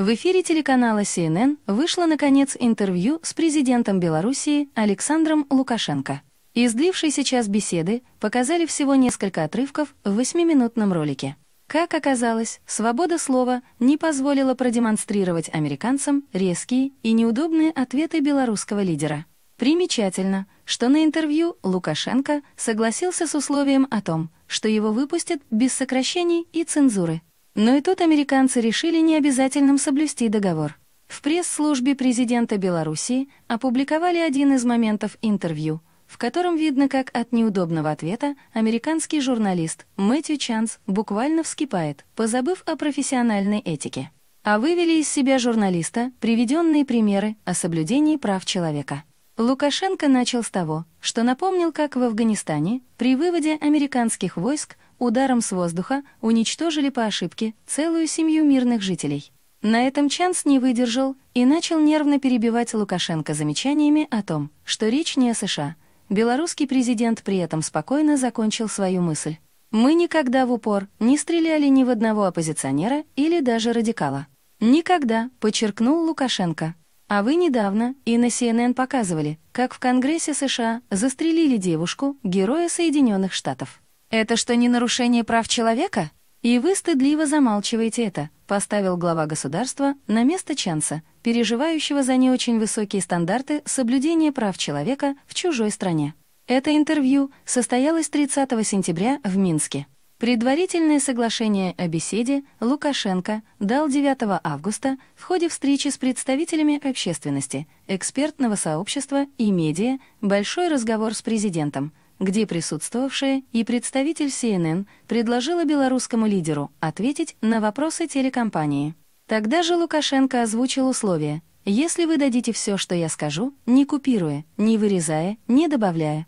В эфире телеканала CNN вышло, наконец, интервью с президентом Белоруссии Александром Лукашенко. Из длившейся час беседы показали всего несколько отрывков в восьмиминутном ролике. Как оказалось, свобода слова не позволила продемонстрировать американцам резкие и неудобные ответы белорусского лидера. Примечательно, что на интервью Лукашенко согласился с условием о том, что его выпустят без сокращений и цензуры – но и тут американцы решили необязательным соблюсти договор. В пресс-службе президента Белоруссии опубликовали один из моментов интервью, в котором видно, как от неудобного ответа американский журналист Мэтью Чанс буквально вскипает, позабыв о профессиональной этике. А вывели из себя журналиста приведенные примеры о соблюдении прав человека. Лукашенко начал с того, что напомнил, как в Афганистане при выводе американских войск ударом с воздуха уничтожили по ошибке целую семью мирных жителей. На этом Чанс не выдержал и начал нервно перебивать Лукашенко замечаниями о том, что речь не о США. Белорусский президент при этом спокойно закончил свою мысль. «Мы никогда в упор не стреляли ни в одного оппозиционера или даже радикала». «Никогда», — подчеркнул Лукашенко. А вы недавно и на CNN показывали, как в Конгрессе США застрелили девушку, героя Соединенных Штатов. Это что, не нарушение прав человека? И вы стыдливо замалчиваете это, поставил глава государства на место Чанса, переживающего за не очень высокие стандарты соблюдения прав человека в чужой стране. Это интервью состоялось 30 сентября в Минске. Предварительное соглашение о беседе Лукашенко дал 9 августа в ходе встречи с представителями общественности, экспертного сообщества и медиа «Большой разговор с президентом», где присутствовавшая и представитель CNN предложила белорусскому лидеру ответить на вопросы телекомпании. Тогда же Лукашенко озвучил условия «Если вы дадите все, что я скажу, не купируя, не вырезая, не добавляя,